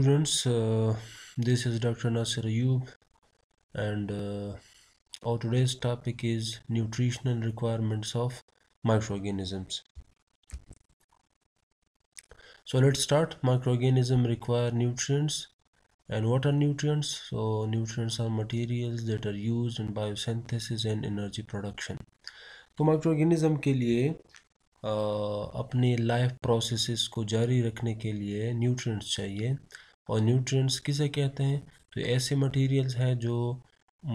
Students, uh, this is Dr. Nasir Ayub and uh, our today's topic is nutritional requirements of microorganisms. So let's start. microorganism require nutrients and what are nutrients? So nutrients are materials that are used in biosynthesis and energy production. to microorganism ke liye अपने life processes को जारी रखने के लिए nutrients चाहिए और nutrients किसे कहते हैं तो ऐसे मटेरियल्स हैं जो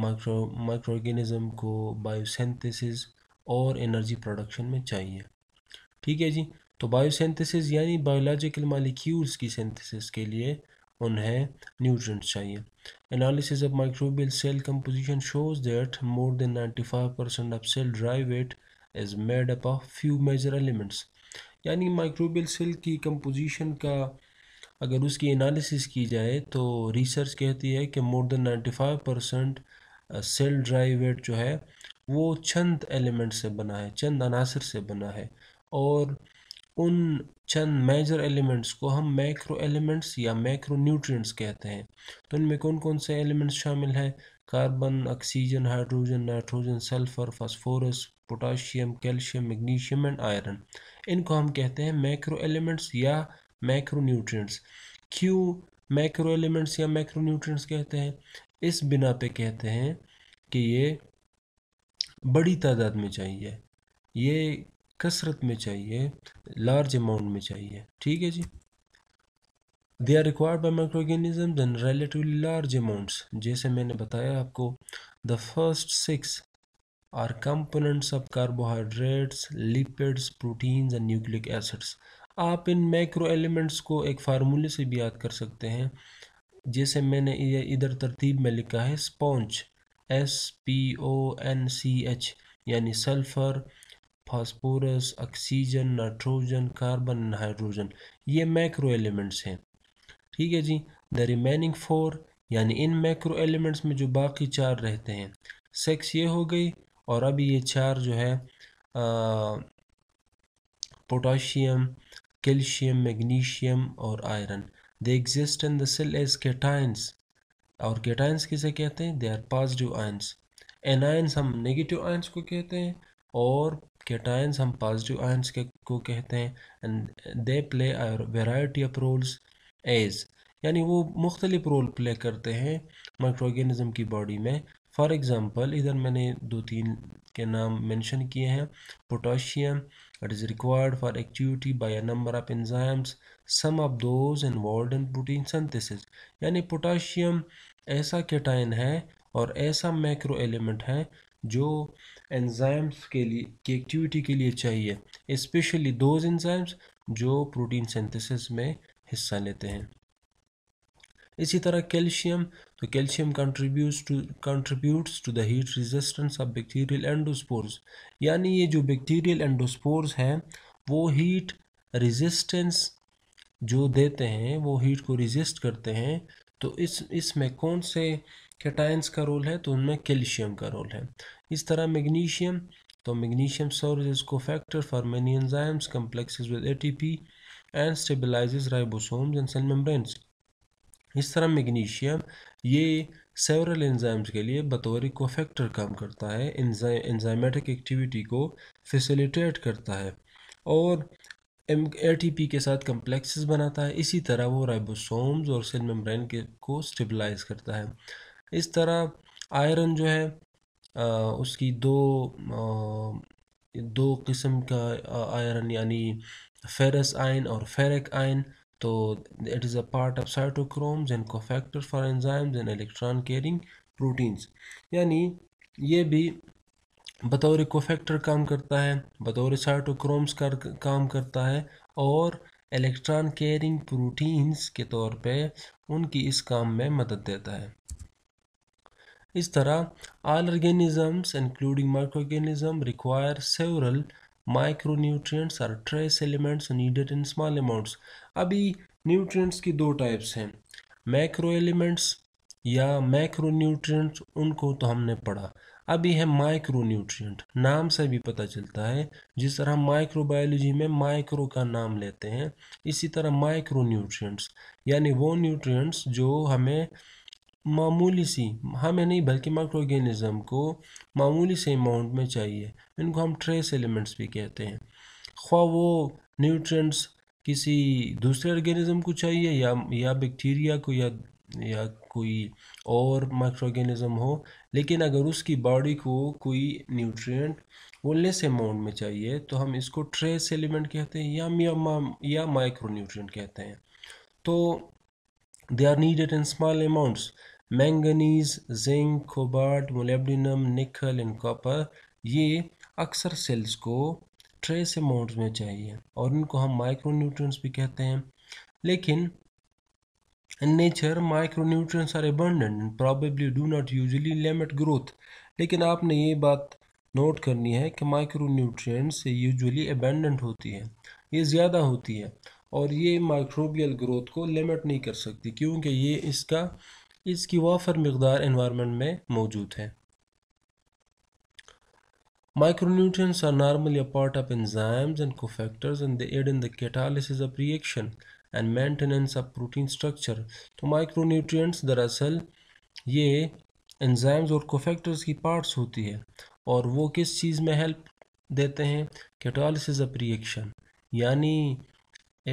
माइक्रो माइक्रो ऑर्गेनिज़म को बायोसिंथेसिस और एनर्जी प्रोडक्शन में चाहिए ठीक है जी तो बायोसिंथेसिस यानी बायोलॉजिकल मालिक्यूल्स की सिंथेसिस के लिए उन्हें न्यूट्रिएंट्स चाहिए analysis of microbial cell composition shows that more than five percent of cell dry weight is made up of few major elements यानी माइक्रोबियल सेल की कंपोजिशन का अगर उसकी एनालिसिस की जाए तो रिसर्च कहती है कि more than ninety five percent cell dry weight जो है वो चंद एलिमेंट से बना है चंद अनासर से बना है और उन चंद मेजर एलिमेंट्स को हम मैक्रो एलिमेंट्स या मैक्रो न्यूट्रिएंट्स कहते हैं तो इनमें कौन कौन से एलिमेंट्स शामिल हैं carbon oxygen hydrogen nitrogen sulphur phosphorus potassium calcium magnesium and iron इनको हम कहते हैं मैक्रो एलिमेंट्स या मैक्रोन्यूट्रिएंट्स क्यों मैक्रो एलिमेंट्स या मैक्रोन्यूट्रिएंट्स कहते हैं इस बिना पे कहते हैं कि ये बड़ी तादाद में चाहिए ये कसरत में चाहिए लार्ज अमाउंट में चाहिए ठीक है जी they are required by microorganism relatively large amounts जैसे मैंने बताया आपको the first six are components of carbohydrates lipids proteins and nucleic acids आप इन मैक्रो एलिमेंट्स को एक फार्मूले से भी याद कर सकते हैं जैसे मैंने इधर तरतीब में लिखा है SPONCH S P O N C H यानी sulphur phosphorus oxygen nitrogen carbon hydrogen ये मैक्रो एलिमेंट्स हैं ठीक है जी द रिमेनिंग फोर यानी इन मैक्रो एलिमेंट्स में जो बाकी चार रहते हैं सेक्स ये हो गई और अब ये चार जो है पोटाशियम calcium, magnesium और iron. They exist in the cell as cations. और cations किसे कहते हैं They are positive ions. Anions हम negative ions को कहते हैं और cations हम positive ions के को कहते हैं and they play a variety of roles as यानी वो मुख्तलिफ रोल प्ले करते हैं माइक्रो ऑर्गेनिज़म की बॉडी में फॉर एग्ज़ाम्पल इधर मैंने दो तीन के नाम मेंशन किए हैं potassium that is required for activity by a number of enzymes some of those involved in protein synthesis yani potassium aisa cation hai aur aisa macro element hai jo enzymes ke liye ki activity ke liye chahiye especially those enzymes jo protein synthesis mein hissa lete hain इसी तरह calcium तो calcium contribute to contributes to the heat resistance of bacterial endospores यानी ये जो bacterial endospores हैं वो heat resistance जो देते हैं वो हीट को रेजिस्ट करते हैं तो इस इसमें कौन से कैटाइंस का रोल है तो उनमें कैल्शियम का रोल है इस तरह मैग्नीशियम तो magnesium serve cofactor for many enzymes complexes with ATP and stabilizes ribosomes and cell membranes इस तरह मैग्नीशियम ये सेवरल एंजाइम्स के लिए बतौर कोफैक्टर काम करता है एंजाइमेटिक एक्टिविटी को फैसिलिटेट करता है और एम ए के साथ कम्प्लेक्सेस बनाता है इसी तरह वो राइबोसोम्स और सेल मेम्ब्रेन के को स्टेबलाइज करता है इस तरह आयरन जो है आ, उसकी दो आ, दो किस्म का आयरन यानी फेरस आयन और फेरिक आयन तो it is a part of cytochromes and cofactor for enzymes and electron carrying proteins यानी ये भी बतौर कोफैक्टर काम करता है बतौर साइटोक्रोम्स का काम करता है और इलेक्ट्रॉन कैरिंग प्रोटीन्स के तौर पे उनकी इस काम में मदद देता है इस तरह all organisms including micro organism require several micronutrients or trace elements needed in small amounts अभी न्यूट्रिएंट्स की दो टाइप्स हैं मैक्रो एलिमेंट्स या मैक्रो न्यूट्रिएंट्स उनको तो हमने पढ़ा अभी है माइक्रो न्यूट्रिएंट नाम से भी पता चलता है जिस तरह माइक्रोबायोलॉजी में माइक्रो का नाम लेते हैं इसी तरह माइक्रो न्यूट्रिएंट्स यानी वो न्यूट्रिएंट्स जो हमें मामूली सी हमें हाँ, नहीं बल्कि माइक्रो ऑर्गेनिज़म को मामूली से अमाउंट में चाहिए इनको हम ट्रेस एलिमेंट्स भी कहते हैं ख्वा वो न्यूट्रेंट्स किसी दूसरे ऑर्गेनिज़म को चाहिए या या बैक्टीरिया को या या कोई और माइक्रो ऑर्गेनिज़म हो लेकिन अगर उसकी बॉडी को कोई न्यूट्रिएंट वो लेस अमाउंट में चाहिए तो हम इसको ट्रेस एलिमेंट कहते हैं या या माइक्रो न्यूट्रिएंट कहते हैं तो they are needed in small amounts manganese zinc cobalt molybdenum nickel and copper ये अक्सर सेल्स को ट्रेस अमाउंट में चाहिए और इनको हम माइक्रो न्यूट्रंस भी कहते हैं लेकिन in nature micro are are and probably do not usually limit growth लेकिन आपने ये बात नोट करनी है कि माइक्रोन्यूट्रिएंट्स यूजली एबेंडेंट होती है ये ज़्यादा होती है और ये माइक्रोबियल ग्रोथ को लिमिट नहीं कर सकती क्योंकि ये इसका इसकी वाफर मकदार इन्वामेंट में मौजूद है micronutrients are normally a part of enzymes and cofactors and they aid in the catalysis of reaction and maintenance of protein structure तो माइक्रोन्यूट्रंट्स दरअसल ये एंजाइम्स और कोफैक्टर्स की पार्ट्स होती है और वो किस चीज़ में हेल्प देते हैं कैटालिस ऑफ रिएक्शन यानी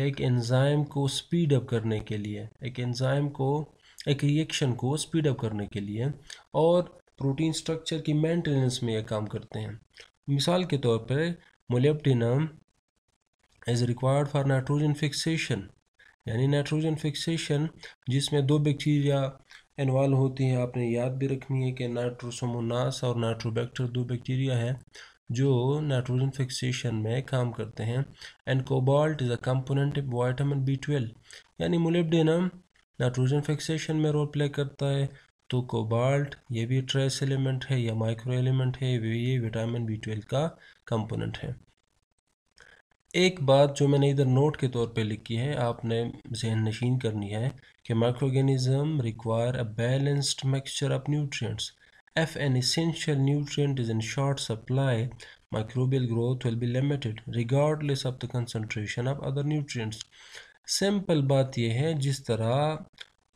एक एंजाइम को स्पीड अप करने के लिए एक एंजाइम को एक रिएक्शन को स्पीडअप करने के लिए और प्रोटीन स्ट्रक्चर की मेंटेनेंस में यह काम करते हैं मिसाल के तौर पर molybdenum is required for nitrogen fixation यानी नाइट्रोजन फिक्सेशन जिसमें दो बैक्टीरिया इन्वॉल्व होती हैं आपने याद भी रखनी है कि नाइट्रोसोमोनास और नाइट्रोबैक्टर दो बैक्टीरिया हैं जो नाइट्रोजन फिक्सेशन में काम करते हैं and cobalt is a component of vitamin B twelve यानी मोलिब्डेनम नाइट्रोजन फिक्सेशन में रोल प्ले करता है तो कोबाल्ट ये भी ट्रेस एलिमेंट है या माइक्रो एलिमेंट है ये विटामिन बी ट्वेल्व का कंपोनेंट है एक बात जो मैंने इधर नोट के तौर पे लिखी है आपने जहन नशीन करनी है कि micro organism require a balanced mixture of nutrients if an essential nutrient is in short supply microbial growth will be limited regardless of the concentration of other nutrients simple बात यह है जिस तरह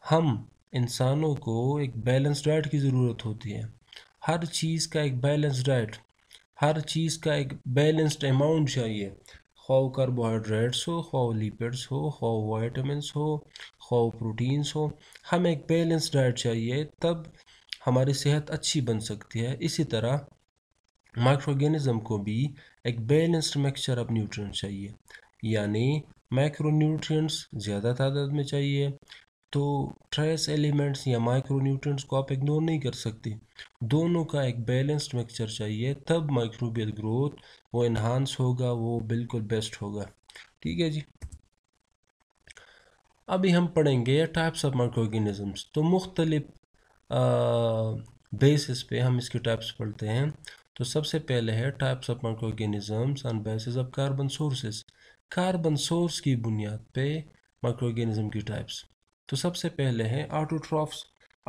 हम इंसानों को एक बैलेंस डाइट की ज़रूरत होती है हर चीज़ का एक बैलेंस डाइट हर चीज़ का एक बैलेंस्ड अमाउंट चाहिए खाओ कार्बोहाइड्रेट्स हो खाओ लिपिड्स हो खाओ वाइटामस हो खाओ प्रोटीन्स हो हमें एक बैलेंस डाइट चाहिए तब हमारी सेहत अच्छी बन सकती है इसी तरह माइक्रोगेनिज़म को भी एक बैलेंस्ड मिक्सचर ऑफ न्यूट्रन चाहिए यानी माइक्रोन्यूट्रिएंट्स ज़्यादा तादाद में चाहिए तो ट्रेस एलिमेंट्स या माइक्रोन्यूट्रिएंट्स को आप इग्नोर नहीं कर सकते दोनों का एक बैलेंस्ड मिक्सचर चाहिए तब माइक्रोबियल ग्रोथ वो इन्हांस होगा वो बिल्कुल बेस्ट होगा ठीक है जी अभी हम पढ़ेंगे टाइप्स ऑफ माइक्रो ऑर्गेनिज़म्स तो मुख्तलिफ बेसिस पे हम इसके टाइप्स पढ़ते हैं तो सबसे पहले है types of micro organisms on basis of carbon sources carbon source की बुनियाद पे माइक्रोगेनिज्म की टाइप्स तो सबसे पहले हैं आटोट्रॉफ्स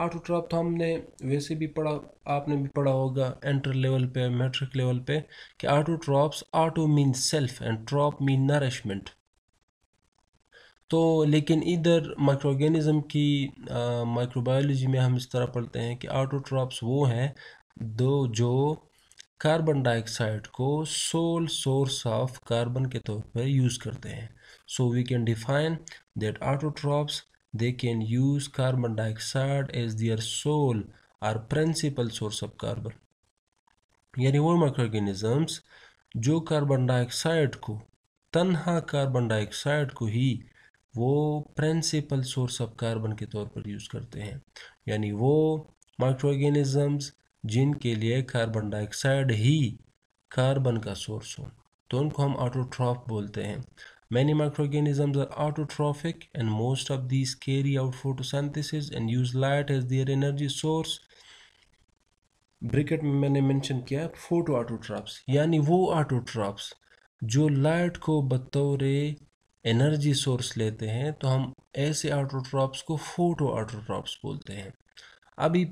आटोट्रॉप तो हमने वैसे भी पढ़ा आपने भी पढ़ा होगा एंटर लेवल पे मैट्रिक लेवल पे कि autotrophs auto mean self and troph mean nourishment तो लेकिन इधर माइक्रोगेनिज्म की माइक्रोबायोलॉजी में हम इस तरह पढ़ते हैं कि आटोट्रॉप्स वो हैं दो जो कार्बन डाइऑक्साइड को सोल सोर्स ऑफ कार्बन के तौर पर यूज़ करते हैं so we can define that autotrophs they can use carbon dioxide as their sole or principal source of carbon यानी वो माइक्रोगेनिज़म्स जो कार्बन डाइऑक्साइड को तनहा कार्बन डाइऑक्साइड को ही वो प्रिंसिपल सोर्स ऑफ कार्बन के तौर पर यूज़ करते हैं यानी वो माइक्रोगेनिज़म्स जिनके लिए कार्बन डाइऑक्साइड ही कार्बन का सोर्स हो तो उनको हम ऑटोट्रॉफ बोलते हैं many microorganism are autotrophic and most of this carry out photosynthesis and use light as their energy source bracket में मैंने मेंशन किया फोटो ऑटोट्रॉप्स यानी वो ऑटोट्रॉप्स जो लाइट को बतौर एनर्जी सोर्स लेते हैं तो हम ऐसे ऑटोट्रॉप्स को फोटो ऑटोट्रॉप्स बोलते हैं अभी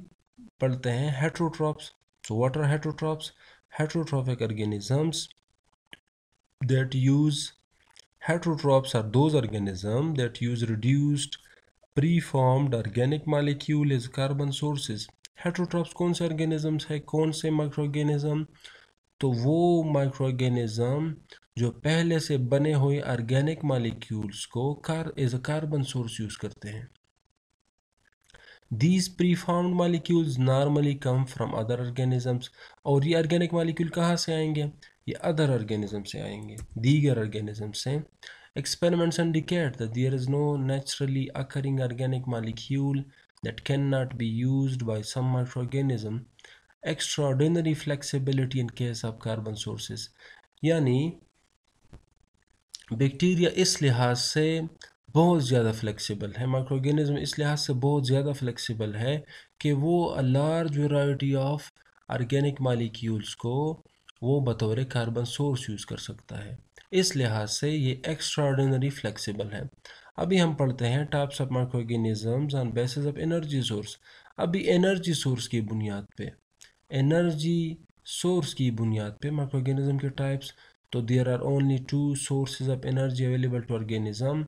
पढ़ते हैं heterotrophs so what are heterotrophs heterotrophic organisms that use heterotrophs are those organisms that use reduced preformed organic molecule as carbon sources heterotrophs कौन से ऑर्गेनिजम्स है कौन से माइक्रो ऑर्गेनिज्म तो वो माइक्रो ऑर्गेनिज्म जो पहले से बने हुए ऑर्गेनिक मालिक्यूल्स को कार as a carbon source use करते हैं these preformed molecules normally come from other organisms और ये ऑर्गेनिक मालिक्यूल कहाँ से आएंगे ये अदर ऑर्गेनिज्म से आएंगे दीगर ऑर्गेनिज्म से experiments indicate that there is no naturally occurring organic molecule that cannot be used by some microorganism extraordinary flexibility in case of carbon sources यानी बैक्टीरिया इस लिहाज से बहुत ज़्यादा फ्लेक्सिबल है माइक्रो ऑर्गेनिज्म इस लिहाज से बहुत ज़्यादा फ्लेक्सिबल है कि वो a large variety of organic molecules को वो बतौर कार्बन सोर्स यूज़ कर सकता है इस लिहाज से ये एक्स्ट्राऑर्डिनरी फ्लेक्सिबल है अभी हम पढ़ते हैं types of micro on basis of energy source अभी एनर्जी सोर्स की बुनियाद पे एनर्जी सोर्स की बुनियाद पे माइक्रो ऑर्गेनिज्म के टाइप्स तो there are only two sources of energy available to organism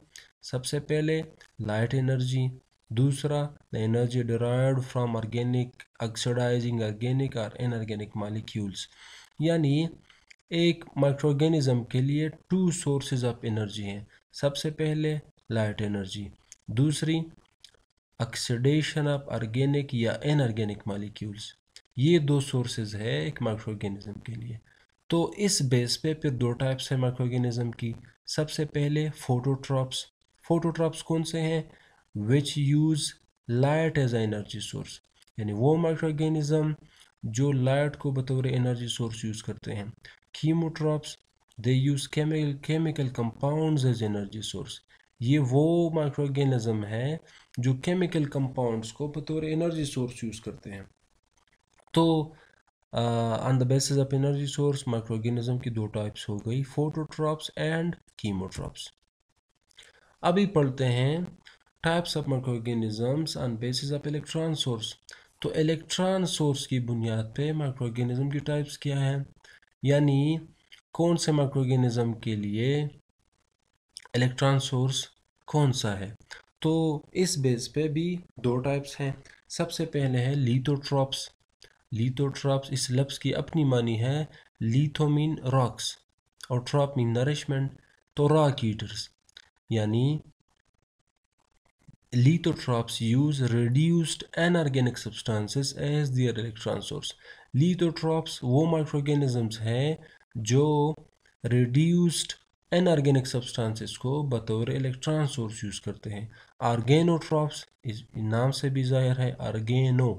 सबसे पहले लाइट एनर्जी दूसरा the energy derived from organic oxidizing organic और इनऑर्गेनिक मालिक्यूल्स यानी एक माइक्रोगेनिज्म के लिए टू सोर्सेज ऑफ एनर्जी हैं सबसे पहले लाइट एनर्जी दूसरी ऑक्सीडेशन ऑफ ऑर्गेनिक या इनऑर्गेनिक मालिक्यूल्स ये दो सोर्सेज है एक माइक्रोगेनिज्म के लिए तो इस बेस पे फिर दो टाइप्स है माइक्रोगेनिज्म की सबसे पहले फोटोट्रॉप्स फोटोट्रॉप्स कौन से हैं which use light as energy source यानी वो माइक्रो जो लाइट को बतौर एनर्जी सोर्स यूज़ करते हैं chemotrophs they use chemical chemical compounds as energy source ये वो माइक्रो ऑर्गेनिज़म है जो केमिकल कंपाउंड्स को बतौर एनर्जी सोर्स यूज़ करते हैं तो on the basis of energy source micro की दो टाइप्स हो गई फोटोट्रॉप्स एंड कीमोट्रॉप्स अभी पढ़ते हैं types of microorganisms on basis of electron source तो इलेक्ट्रॉन सोर्स की बुनियाद पे माइक्रोगेनिज्म की टाइप्स क्या है यानी कौन से माइक्रोगेनिज्म के लिए इलेक्ट्रॉन सोर्स कौन सा है तो इस बेस पे भी दो टाइप्स हैं सबसे पहले है लीथोट्रॉप्स लीथोट्रॉप्स इस लफ्ज़ की अपनी मानी है लीथो रॉक्स और ट्रॉप मीन नरिशमेंट तो रॉक ईटर्स यानी lithotrophs use reduced inorganic substances as their electron source lithotrophs वो microorganisms हैं जो रिड्यूस्ड एनऑर्गेनिक सब्सटेंसेस को बतौर इलेक्ट्रॉन सोर्स यूज़ करते हैं आर्गेनोट्रॉप्स इस नाम से भी जाहिर है आर्गेनो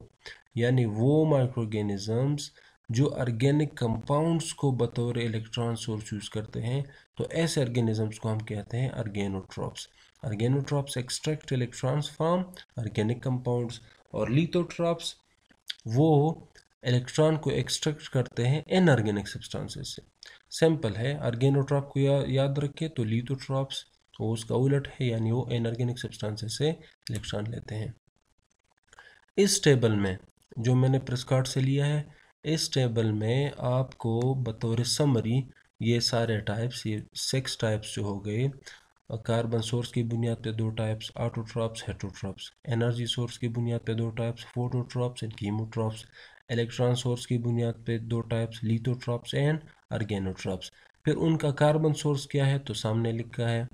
यानी वो माइक्रोगेनिजम्स जो ऑर्गेनिक कंपाउंड्स को बतौर इलेक्ट्रॉन सोर्स यूज़ करते हैं तो ऐसे ऑर्गेनिजम्स को हम कहते हैं organotrophs organotrophs extract electrons from organic compounds और लिथोट्रॉप्स वो इलेक्ट्रॉन को एक्सट्रैक्ट करते हैं इनऑर्गेनिक सब्सटेंसेस से सैंपल है अर्गेनोट्रॉप को या, याद रखें तो लिथोट्रॉप्स वो उसका उलट है यानी वो इनऑर्गेनिक सब्सटेंसेस से इलेक्ट्रॉन लेते हैं इस टेबल में जो मैंने प्रेस कार्ड से लिया है इस टेबल में आपको बतौर समरी ये सारे टाइप्स ये सिक्स टाइप्स जो हो गए कार्बन सोर्स की बुनियाद पे दो types autotrophs heterotrophs energy source की बुनियाद पे दो types phototrophs and chemotrophs electron source की बुनियाद पे दो टाइप्स लिथोट्रॉप्स एंड अर्गेनोट्रॉप्स फिर उनका कार्बन सोर्स क्या है तो सामने लिखा है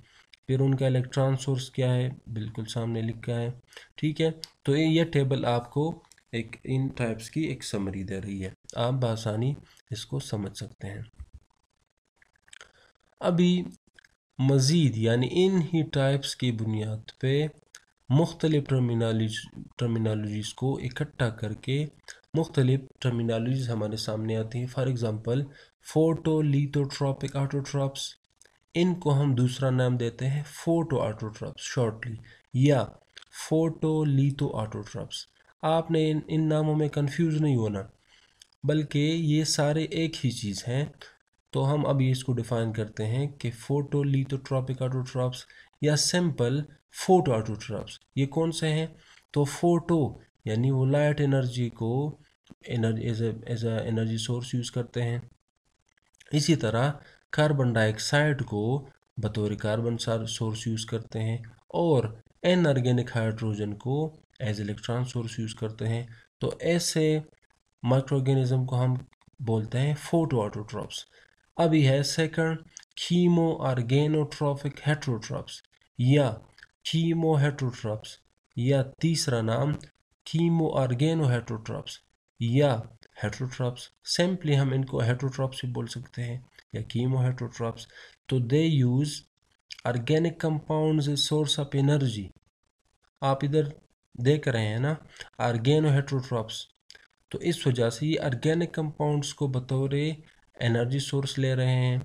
फिर उनका इलेक्ट्रॉन सोर्स क्या है बिल्कुल सामने लिखा है ठीक है तो ये टेबल आपको एक इन टाइप्स की एक समरी दे रही है आप बासानी इसको समझ सकते हैं अभी मज़ीद यानि इन ही टाइप्स की बुनियाद पर मुख्तलिफ टर्मिनोलॉज टर्मिनोलॉजीज़ को इकट्ठा करके मुख्तलिफ टर्मिनोलॉजीज़ हमारे सामने आती हैं for example photo lithotrophic autotrophs इनको हम दूसरा नाम देते हैं फोटो आटोट्रॉप्स शॉर्टली या फोटो लीथो आटोट्रॉप्स आपने इन इन नामों में कन्फ्यूज़ नहीं होना बल्कि ये सारे एक ही चीज़ हैं तो हम अब इसको डिफाइन करते हैं कि फोटोलिथोट्रॉपिक ऑटोट्रॉप्स या सिंपल फोटो ऑटोट्रॉप्स ये कौन से हैं तो फोटो यानी वो लाइट एनर्जी को energy as energy source use करते हैं इसी तरह कार्बन डाइऑक्साइड को बतौर कार्बन सोर्स यूज़ करते हैं और एनऑर्गेनिक हाइड्रोजन को एज इलेक्ट्रॉन सोर्स यूज़ करते हैं तो ऐसे माइक्रो ऑर्गेनिज्म को हम बोलते हैं फोटो ऑटोट्रॉप्स अभी है सेकंड कीमो आर्गेनोट्रॉफिक हेट्रोट्रॉप्स या कीमो हेट्रोट्रॉप्स या तीसरा नाम कीमो आर्गेनो हेट्रोट्रॉप्स या हेट्रोट्रॉप्स सिंपली हम इनको हेट्रोट्रॉप्स भी बोल सकते हैं या कीमो हेट्रोट्रॉप्स तो they use organic compounds source of energy आप इधर देख रहे हैं ना आर्गेनो हेट्रोट्रॉप्स तो इस वजह से ये ऑर्गेनिक कंपाउंड्स को बतौर एनर्जी सोर्स ले रहे हैं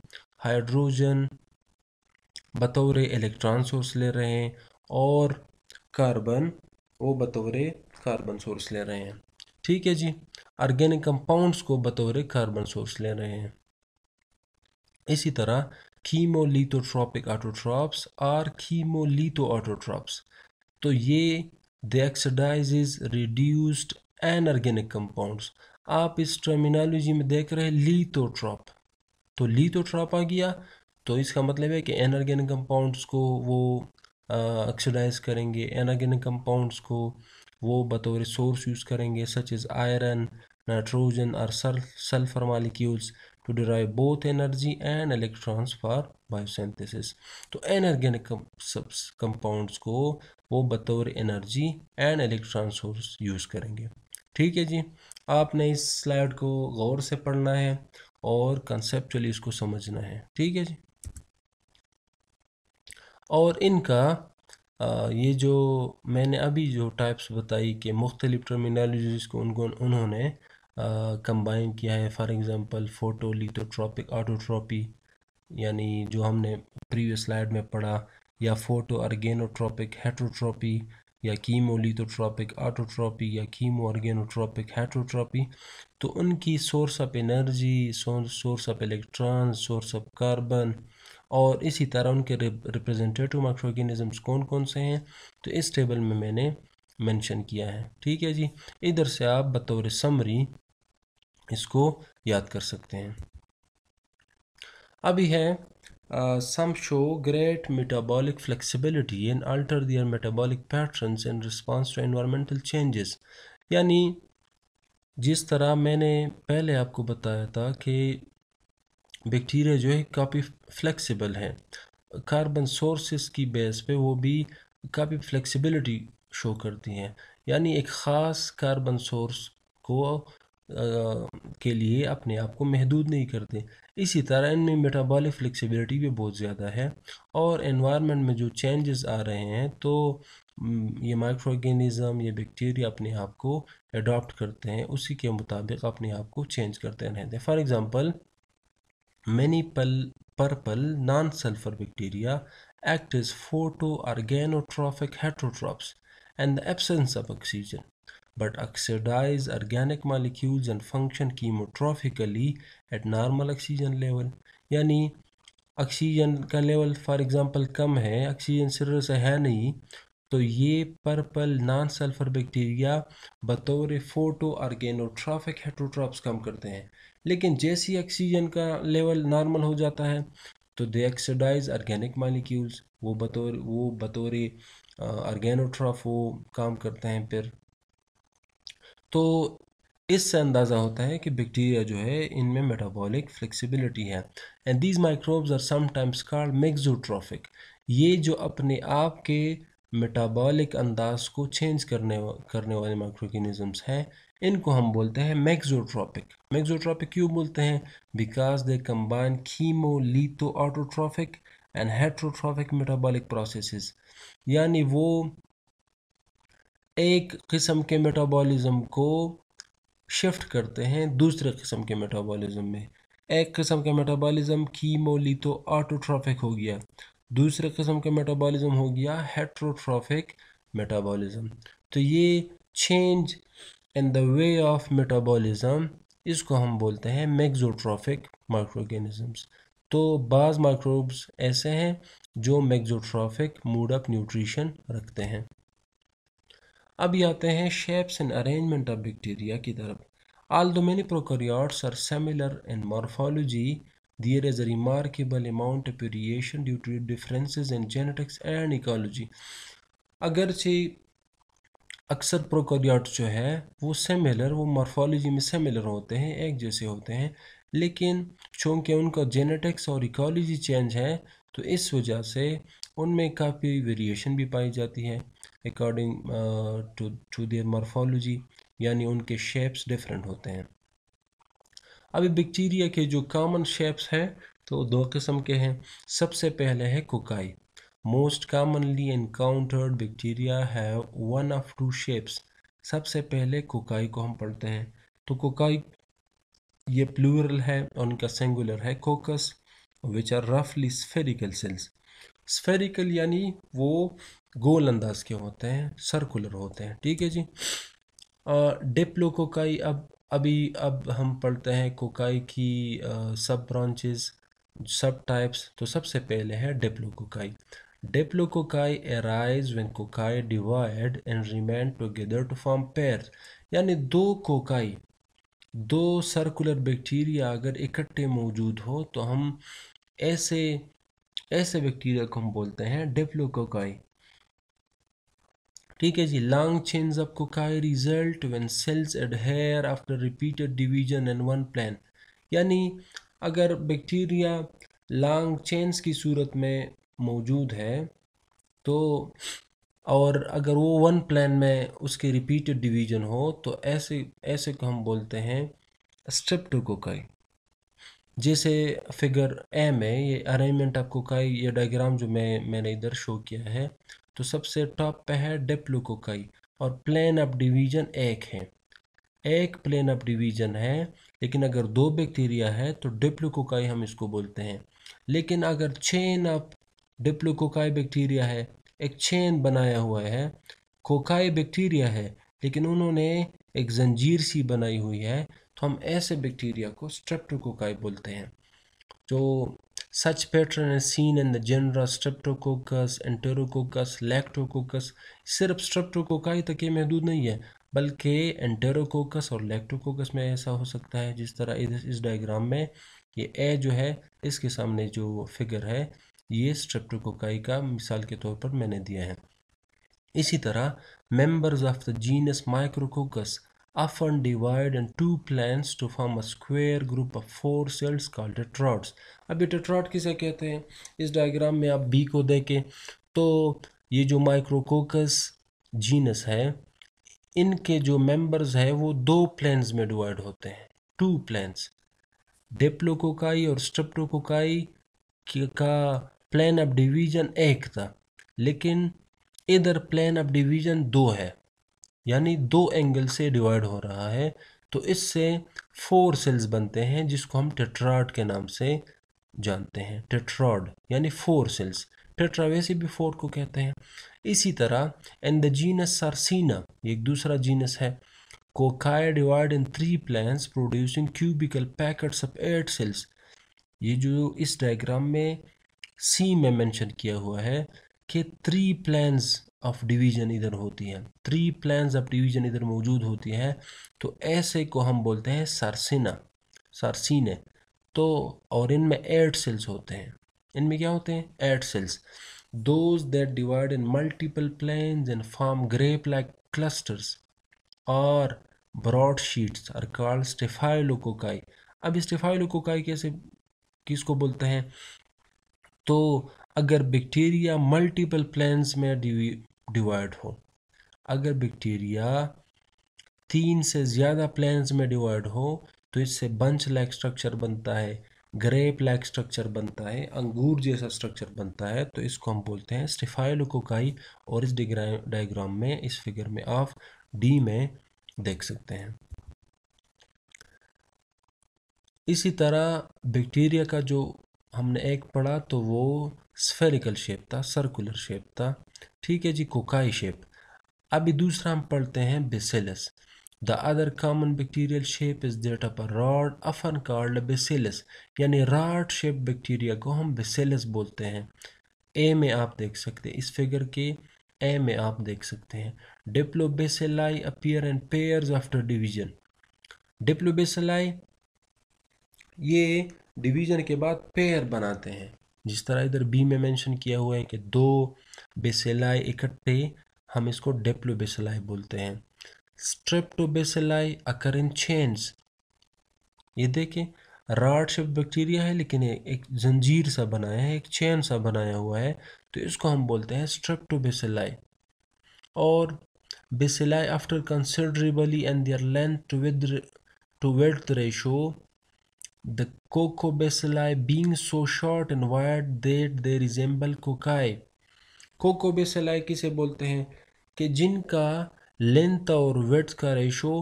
हाइड्रोजन बतौरे इलेक्ट्रॉन सोर्स ले रहे हैं और कार्बन वो बतौरे कार्बन सोर्स ले रहे हैं ठीक है जी ऑर्गेनिक कंपाउंड्स को बतौरे कार्बन सोर्स ले रहे हैं इसी तरह कीमोलीथोट्रॉपिक ऑटोट्रॉप्स और कीमोलीथो ऑटोट्रॉप्स तो ये दे एक्सडाइज रिड्यूस्ड एनऑर्गेनिक कंपाउंड्स आप इस टर्मिनोलॉजी में देख रहे हैं लीथोट्रॉप तो लीथोट्रॉप आ गया तो इसका मतलब है कि एनर्गेनिक कंपाउंड्स को वो ऑक्सीडाइज करेंगे एनर्गेनिक कंपाउंड्स को वो बतौर सोर्स यूज़ करेंगे सच इज़ आयरन नाइट्रोजन और sulphur molecules to derive both energy and electrons for biosynthesis तो anorganic कंपाउंड्स को वो बतौर energy and electron source use करेंगे ठीक है जी आपने इस स्लाइड को गौर से पढ़ना है और कंसेप्चुअली इसको समझना है ठीक है जी और इनका आ, ये जो मैंने अभी जो टाइप्स बताई कि मुख्तलिफ टर्मिनोलॉजीज को उनको उन्होंने कंबाइन किया है for example photo lithotrophic autotrophy यानी जो हमने प्रीवियस स्लाइड में पढ़ा या फ़ोटो अर्गेनोट्रॉपिक हेट्रोट्रॉपी या कीमोलिथोट्रॉपिक आटोट्रॉपी या कीमो ऑर्गेनोट्रॉपिक हेट्रोट्रॉपी तो उनकी source of energy source of electron source of carbon और इसी तरह उनके रिप्रेजेंटेटिव माइक्रो ऑर्गेनिज़म्स कौन कौन से हैं तो इस टेबल में मैंने मेंशन किया है ठीक है जी इधर से आप बतौर समरी इसको याद कर सकते हैं अभी है Uh, some show great metabolic flexibility and alter their metabolic patterns in response to environmental changes. यानी जिस तरह मैंने पहले आपको बताया था कि बैक्टीरिया जो है काफ़ी फ्लेक्सिबल हैं कार्बन सोर्सेस की बेस पे वो भी काफ़ी फ्लेक्सिबिलिटी शो करती हैं यानी एक ख़ास कार्बन सोर्स को के लिए अपने आप को महदूद नहीं करते इसी तरह इनमें मेटाबॉलिक फ्लेक्सिबिलिटी भी बहुत ज़्यादा है और एनवायरनमेंट में जो चेंजेस आ रहे हैं तो ये माइक्रो ऑर्गेनिज़म ये बैक्टीरिया अपने आप को अडॉप्ट करते हैं उसी के मुताबिक अपने आप को चेंज करते रहते हैं for example many pal purple non sulphur bacteria is photo photoorganotrophic heterotrophs and the absence of oxygen but oxidize organic molecules and function chemotrophically at normal oxygen level यानी ऑक्सीजन का लेवल फॉर एग्जांपल कम है oxygen सिर से है नहीं तो ये पर्पल नॉन सल्फर बैक्टीरिया बतौर फोटो आर्गेनोट्राफिक हेट्रोट्रॉप्स कम करते हैं लेकिन जैसे ही ऑक्सीजन का लेवल नॉर्मल हो जाता है तो दे एक्सडाइज ऑर्गेनिक मालिक्यूल्स वो बतौर वो बतौर ऑर्गेनोट्रॉफ वो काम करते हैं फिर तो इससे अंदाज़ा होता है कि बैक्टीरिया जो है इनमें मेटाबॉलिक फ्लेक्सिबिलिटी है and these microbes are sometimes called mixotrophic ये जो अपने आप के मेटाबॉलिक अंदाज को चेंज करने करने वाले माइक्रोगनिज़म्स हैं इनको हम बोलते हैं मैगजोट्रॉपिक मैग्जोट्रॉपिक क्यों बोलते हैं because they combine chemo litho autotrophic and heterotrophic metabolic processes यानी वो एक किस्म के मेटाबॉलिज्म को शिफ्ट करते हैं दूसरे किस्म के मेटाबॉलिज्म में एक किस्म के मेटाबॉलिज्म कीमोलिथो ऑटोट्रॉफिक हो गया दूसरे किस्म के मेटाबॉलिज्म हो गया हेट्रोट्रॉफिक मेटाबॉलिज्म तो ये change in the way of metabolism इसको हम बोलते हैं मैग्जोट्रॉफिक माइक्रोगेनिजम्स तो बाज़ माइक्रोब्स ऐसे हैं जो मैगजोट्रॉफिक मूड ऑफ न्यूट्रिशन रखते हैं अभी आते हैं shapes and arrangement of bacteria की तरफ although many prokaryotes are similar in morphology There is a remarkable amount of variation due to differences in genetics and ecology. अगरचे अक्सर प्रोकोरियाट्स जो है वो सेमिलर वो मॉर्फोलोजी में सेमिलर होते हैं एक जैसे होते हैं लेकिन चूँकि उनका जेनेटिक्स और इकोलॉजी चेंज है तो इस वजह से उनमें काफ़ी वेरिएशन भी पाई जाती है according to to their morphology यानी उनके शेप्स डिफरेंट होते हैं अभी बैक्टीरिया के जो कॉमन शेप्स हैं तो दो किस्म के हैं सबसे पहले है cocci most commonly encountered bacteria है वन ऑफ टू शेप्स सबसे पहले कोकाई को हम पढ़ते हैं तो कोकाई ये प्लूरल है उनका सेंगुलर है कोकस विच आर रफली स्फेरिकल सेल्स स्फेरिकल यानी वो गोल अंदाज के होते हैं सर्कुलर होते हैं ठीक है जी डिप्लोकोकाई कोकाई अब अभी अब हम पढ़ते हैं कोकाई की सब ब्रांचेस सब टाइप्स तो सबसे पहले है diplo cocci diplo cocci arise when cocci divide and remain together to form pair यानी दो कोकाई दो सर्कुलर बैक्टीरिया अगर इकट्ठे मौजूद हो तो हम ऐसे ऐसे बैक्टीरिया को हम बोलते हैं डिप्लोकोकाई ठीक है जी लॉन्ग चेन्स आपको कहा है result when cells adhere after repeated division and one plane यानी अगर बैक्टीरिया लॉन्ग चेन्स की सूरत में मौजूद है तो और अगर वो वन प्लान में उसके रिपीटेड डिवीजन हो तो ऐसे ऐसे को हम बोलते हैं कई जैसे फिगर ए में ये अरेंजमेंट आपको का ये डायग्राम जो मैं मैंने इधर शो किया है तो सबसे टॉप पे है डिप्लोकोकाई और प्लेन ऑफ डिवीजन एक है एक प्लेन ऑफ डिवीजन है लेकिन अगर दो बैक्टीरिया है तो डिप्लोकोकाई हम इसको बोलते हैं लेकिन अगर चेन ऑफ डिप्लोकोकाई बैक्टीरिया है एक चेन बनाया हुआ है कोकाई बैक्टीरिया है लेकिन उन्होंने एक जंजीर सी बनाई हुई है तो हम ऐसे बैक्टीरिया को स्ट्रेप्टोकोकाई बोलते हैं जो Such pattern is seen in the genera Streptococcus, Enterococcus, Lactococcus. सिर्फ Streptococci तक तो ये महदूद नहीं है बल्कि एंटेरोकोकस और लैक्टोकोकस में ऐसा हो सकता है जिस तरह इस, इस डायग्राम में ये ए जो है इसके सामने जो फिगर है ये स्ट्रेप्टोकोकाई का मिसाल के तौर पर मैंने दिया है इसी तरह members of the genus micrococcus often divide in two planes to form a square group of four cells called tetrods. अभी ये tetrod किसे कहते हैं इस डायग्राम में आप बी को देखें तो ये जो माइक्रोकोकस जीनस है इनके जो मेंबर्स है वो दो प्लेन्स में डिवाइड होते हैं टू प्लान्स डेप्लोकोकाई और स्ट्रप्टोकोकाई का प्लान ऑफ डिवीज़न एक था लेकिन इधर प्लान ऑफ डिवीज़न दो है यानी दो एंगल से डिवाइड हो रहा है तो इससे फोर सेल्स बनते हैं जिसको हम टेट्राड के नाम से जानते हैं टेट्रॉड यानी फोर सेल्स टेट्रा वैसे भी फोर को कहते हैं इसी तरह एंड द जीनस सरसीना एक दूसरा जीनस है cocci divide in three planes producing cubical packets of eight cells ये जो इस डायग्राम में सी में मेंशन किया हुआ है कि थ्री प्लान्स ऑफ डिवीज़न इधर होती है थ्री प्लान्स ऑफ डिवीज़न इधर मौजूद होती है तो ऐसे को हम बोलते हैं सरसिना सरसिने तो और इनमें एड सेल्स होते हैं इनमें क्या होते हैं and cells those that divide in multiple planes and form grape like clusters और broad sheets are called staphylococci अब स्टेफाइलोकोकाई कैसे किसको बोलते हैं तो अगर बैक्टीरिया मल्टीपल प्लान्स में डिवाइड हो अगर बैक्टीरिया तीन से ज़्यादा प्लान्स में डिवाइड हो तो इससे बंच लाइक स्ट्रक्चर बनता है ग्रेप लाइक स्ट्रक्चर बनता है अंगूर जैसा स्ट्रक्चर बनता है तो इसको हम बोलते हैं स्टिफाइलोकोकाई और इस डायग्राम में इस फिगर में आप डी में देख सकते हैं इसी तरह बैक्टीरिया का जो हमने एक पढ़ा तो वो स्फेरिकल शेप था सर्कुलर शेप था ठीक है जी कोकाई शेप अभी दूसरा हम पढ़ते हैं bacillus the other common bacterial shape is that of a rod often called bacillus यानी रॉड शेप बैक्टीरिया को हम बेसिलस बोलते हैं ए में आप देख सकते हैं इस फिगर के ए में आप देख सकते हैं diplobacilli appear and pair after division diplobacilli ये डिवीजन के बाद पेयर बनाते हैं जिस तरह इधर बी में मेंशन किया हुआ है कि दो बेसेलाई इकट्ठे हम इसको डेप्लोबेसेलाई बोलते हैं स्ट्रेप्टोबेसेलाई अकर इन चेन्स ये देखें राड शेप बैक्टीरिया है लेकिन एक जंजीर सा बनाया है एक चैन सा बनाया हुआ है तो इसको हम बोलते हैं बेसेलाई और bacilli after considerably and their length to with to width ratio the Cocobacilli being so short and that that they resemble cocci. Cocobacilli किसे बोलते हैं कि जिनका लेंथ और वेट का रेशो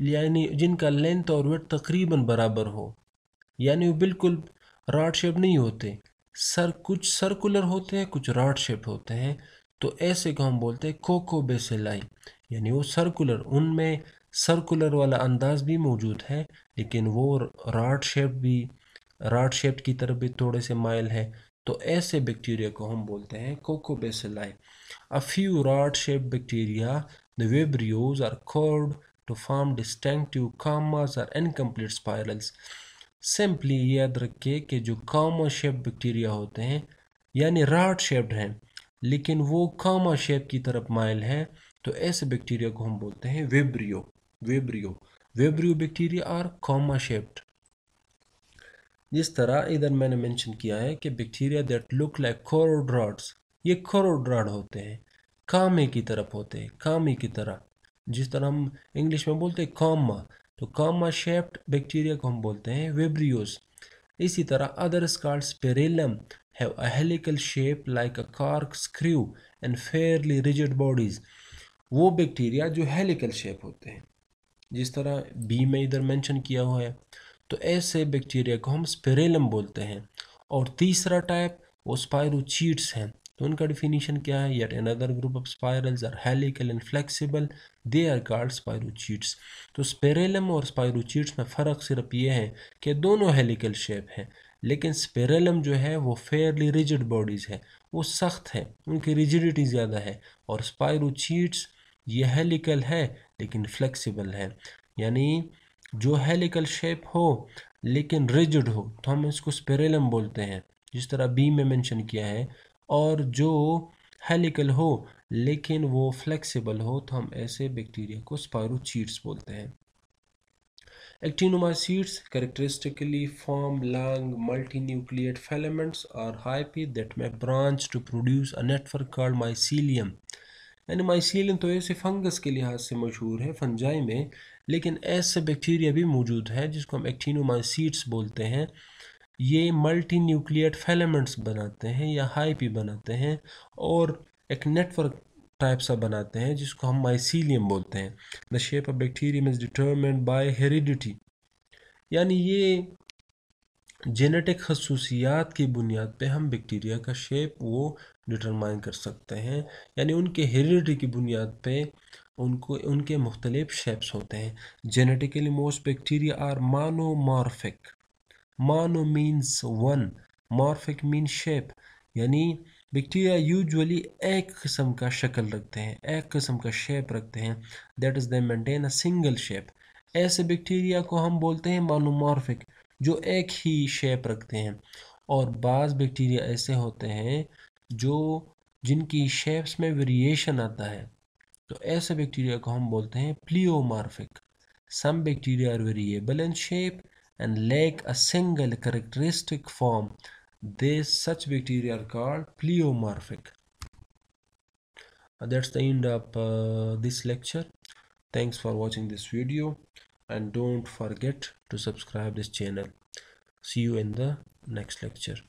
यानी जिनका लेंथ और वेट तकरीबन बराबर हो यानी वो बिल्कुल रॉड शेप नहीं होते सर कुछ सर्कुलर होते हैं कुछ रॉड शेप होते हैं तो ऐसे को हम बोलते हैं कोको बेसलाई यानी वो सर्कुलर उनमें सर्कुलर वाला अंदाज भी मौजूद है लेकिन वो राट शेप भी राड शेप की तरफ भी थोड़े से माइल है तो ऐसे बैक्टीरिया को हम बोलते हैं coccobacilli a few rod shape bacteria the vibrios are curved to form distinctive commas or incomplete spirals simply याद रखिए कि जो कामा शेप बैक्टीरिया होते हैं यानी राट शेप्ड हैं लेकिन वो कामा शेप की तरफ माइल है तो ऐसे बैक्टीरिया को हम बोलते हैं vibrio vibrio vibrio bacteria are comma shaped जिस तरह इधर मैंने मेंशन किया है कि bacteria that look like curved rods ये खोरोड्रॉड होते हैं कामे की तरफ होते हैं कामे की तरह जिस तरह हम इंग्लिश में बोलते हैं कॉमा तो कॉमा शेप्ड बैक्टीरिया को हम बोलते हैं वेब्रियोस इसी तरह अदर स्कॉल्स spirillum have a helical shape like a corkscrew and fairly rigid bodies वो बैक्टीरिया जो हेलिकल शेप होते हैं जिस तरह बी में इधर मेंशन किया हुआ है तो ऐसे बैक्टीरिया को हम स्पेरेलम बोलते हैं और तीसरा टाइप वो चीट्स हैं तो उनका डिफिनीशन क्या है and another group of spirals are helical and flexible they are called चीट्स तो स्पेरेलम और चीट्स में फ़र्क सिर्फ ये है कि दोनों हेलिकल शेप हैं लेकिन स्पेरेलम जो है वो फेयरली रिजिड बॉडीज़ है वो सख्त है उनकी रिजिडिटी ज़्यादा है और चीट्स ये हेलिकल है लेकिन फ्लेक्सिबल है यानी जो हेलिकल शेप हो लेकिन रिजिड हो तो हम इसको स्पेरेलम बोलते हैं जिस तरह बी में मेंशन किया है और जो हेलिकल हो लेकिन वो फ्लेक्सिबल हो तो हम ऐसे बैक्टीरिया को स्पायरोट्स बोलते हैं actinomycetes characteristically form long multi nucleate filaments और hyphae that may branch to produce a network called mycelium यानी माइसिलियम तो ऐसे फंगस के लिहाज से मशहूर है फंजाई में लेकिन ऐसे बैक्टीरिया भी मौजूद है जिसको हम एक्टिनोमाइसीट्स बोलते हैं ये मल्टी न्यूक्लियट फेलेमेंट्स बनाते हैं या हाइपी बनाते हैं और एक नेटवर्क टाइप सा बनाते हैं जिसको हम माइसीलियम बोलते हैं the shape of bacterium is determined by heredity यानी ये जेनेटिक खसूसियात की बुनियाद पे हम बैक्टीरिया का शेप वो डिटरमाइन कर सकते हैं यानी उनके हेरिडिटी की बुनियाद पे उनको उनके मुख्तलिफ शेप्स होते हैं genetically most bacteria are monomorphic mono means one morphic mean shape यानी बैक्टीरिया यूजुअली एक किस्म का शक्ल रखते हैं एक किस्म का शेप रखते हैं that is they maintain a single shape ऐसे बैक्टीरिया को हम बोलते हैं मानोमार्फिक जो एक ही शेप रखते हैं और बाज़ बैक्टीरिया ऐसे होते हैं जो जिनकी शेप्स में वेरिएशन आता है तो ऐसे बैक्टीरिया को हम बोलते हैं pleomorphic some bacteria are variable in shape and lack a single characteristic form they such bacteria are called pleomorphic that's the end of this lecture thanks for watching this video and don't forget to subscribe this channel see you in the next lecture